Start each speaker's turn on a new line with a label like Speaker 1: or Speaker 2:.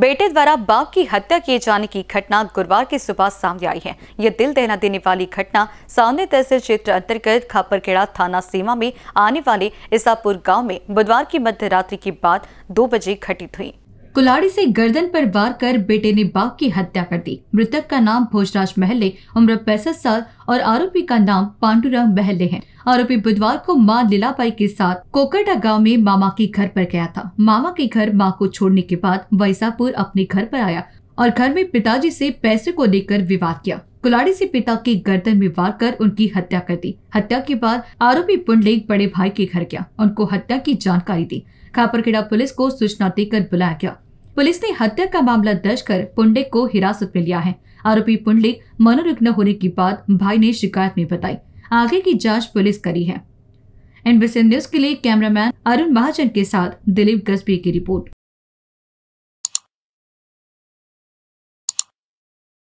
Speaker 1: बेटे द्वारा बाप की हत्या किए जाने की घटना गुरुवार की सुबह सामने आई है यह दिल दहला देने वाली घटना सामने तहसील क्षेत्र अंतर्गत खापरखेड़ा थाना सीमा में आने वाले ईसापुर गांव में बुधवार की मध्य रात्रि के बाद दो बजे घटित हुई कुलाड़ी से गर्दन पर वार कर बेटे ने बाप की हत्या कर दी मृतक का नाम भोजराज महले उम्र पैंसठ साल और आरोपी का नाम पांडुरंग महले है आरोपी बुधवार को मां लीलाबाई के साथ कोकरडा गांव में मामा के घर पर गया था मामा के घर मां को छोड़ने के बाद वैसापुर अपने घर पर आया और घर में पिताजी से पैसे को लेकर विवाद किया कुलाड़ी से पिता की गर्दन में वार कर उनकी हत्या कर दी हत्या के बाद आरोपी पुंडलिंग बड़े भाई के घर गया उनको हत्या की जानकारी दी खापरखेड़ा पुलिस को सूचना देकर बुलाया गया पुलिस ने हत्या का मामला दर्ज कर पुंडे को हिरासत में लिया है आरोपी पुंडे मनोरुग्न होने की बात भाई ने शिकायत में बताई आगे की जांच पुलिस करी है एनबीसी न्यूज के लिए कैमरामैन अरुण महाजन के साथ दिलीप गजबी की रिपोर्ट